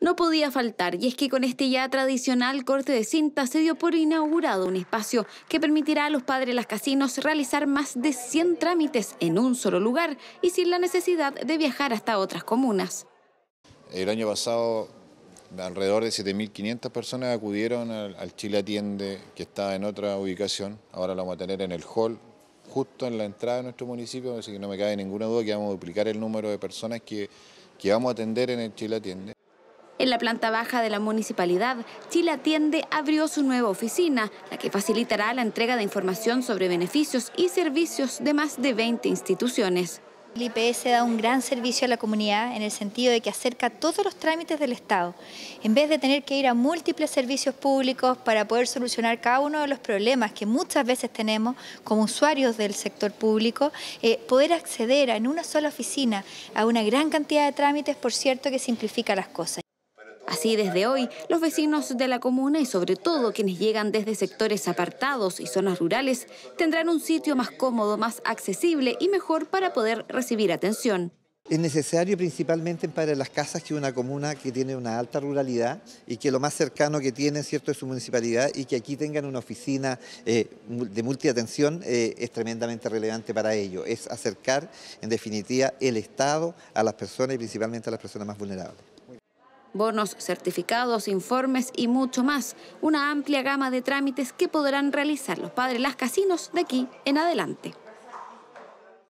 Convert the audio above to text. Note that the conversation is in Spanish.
no podía faltar, y es que con este ya tradicional corte de cinta se dio por inaugurado un espacio que permitirá a los padres de las casinos realizar más de 100 trámites en un solo lugar y sin la necesidad de viajar hasta otras comunas. El año pasado alrededor de 7.500 personas acudieron al, Chile Atiende, que estaba en otra ubicación, ahora lo vamos a tener en el hall, justo en la entrada de nuestro municipio, así que no me cabe ninguna duda que vamos a duplicar el número de personas que, que vamos a atender en el Chile Atiende. En la planta baja de la municipalidad, Chile Atiende abrió su nueva oficina, la que facilitará la entrega de información sobre beneficios y servicios de más de 20 instituciones. El IPS da un gran servicio a la comunidad en el sentido de que acerca todos los trámites del Estado. En vez de tener que ir a múltiples servicios públicos para poder solucionar cada uno de los problemas que muchas veces tenemos como usuarios del sector público, eh, poder acceder en una sola oficina a una gran cantidad de trámites, por cierto, que simplifica las cosas. Así, desde hoy, los vecinos de la comuna y sobre todo quienes llegan desde sectores apartados y zonas rurales tendrán un sitio más cómodo, más accesible y mejor para poder recibir atención. Es necesario principalmente para las casas que una comuna que tiene una alta ruralidad y que lo más cercano que tiene, cierto, es su municipalidad y que aquí tengan una oficina eh, de multiatención eh, es tremendamente relevante para ello. Es acercar, en definitiva, el Estado a las personas y principalmente a las personas más vulnerables bonos certificados, informes y mucho más. Una amplia gama de trámites que podrán realizar los padres las casinos de aquí en adelante.